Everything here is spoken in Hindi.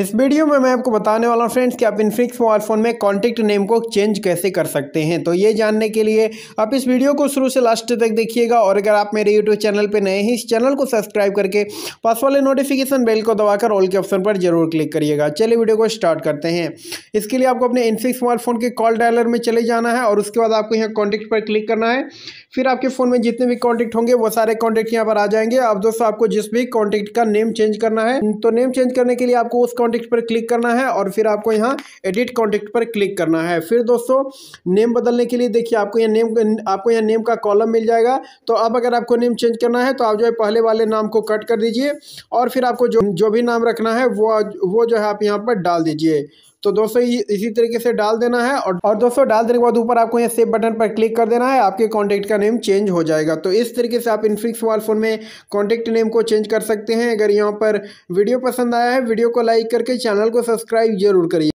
इस वीडियो में मैं आपको बताने वाला हूँ फ्रेंड्स कि आप इन्फिक्स मोबाइल फोन में कॉन्टैक्ट नेम को चेंज कैसे कर सकते हैं तो ये जानने के लिए आप इस वीडियो को शुरू से लास्ट तक देखिएगा और अगर आप मेरे यूट्यूब चैनल पर नए हैं इस चैनल को सब्सक्राइब करके पास वाले नोटिफिकेशन बेल को दबाकर ऑल के ऑप्शन पर जरूर क्लिक करिएगा चलिए वीडियो को स्टार्ट करते हैं इसके लिए आपको अपने इन्फिक्स मोबाइल फ़ोन के कॉल डायलर में चले जाना है और उसके बाद आपको यहाँ कॉन्टैक्ट पर क्लिक करना है फिर आपके फ़ोन में जितने भी कॉन्टैक्ट होंगे वो सारे कॉन्टैक्ट यहाँ पर आ जाएंगे अब दोस्तों आपको जिस भी कॉन्टैक्ट का नेम चेंज करना है तो नेम चेंज करने के लिए आपको उस कॉन्टेक्ट पर क्लिक करना है और फिर आपको यहाँ एडिट कॉन्टेक्ट पर क्लिक करना है फिर दोस्तों नेम बदलने के लिए देखिए आपको यहाँ नेम आपको यहाँ नेम का कॉलम मिल जाएगा तो अब अगर आपको नेम चेंज करना है तो आप जो है पहले वाले नाम को कट कर दीजिए और फिर आपको जो जो भी नाम रखना है वो वो जो है आप यहाँ पर डाल दीजिए तो दोस्तों इसी तरीके से डाल देना है और, और दोस्तों डाल देने के बाद ऊपर आपको यहाँ सेव बटन पर क्लिक कर देना है आपके कॉन्टैक्ट का नेम चेंज हो जाएगा तो इस तरीके से आप इनफिक्स वाल फोन में कॉन्टैक्ट नेम को चेंज कर सकते हैं अगर यहाँ पर वीडियो पसंद आया है वीडियो को लाइक करके चैनल को सब्सक्राइब जरूर करिए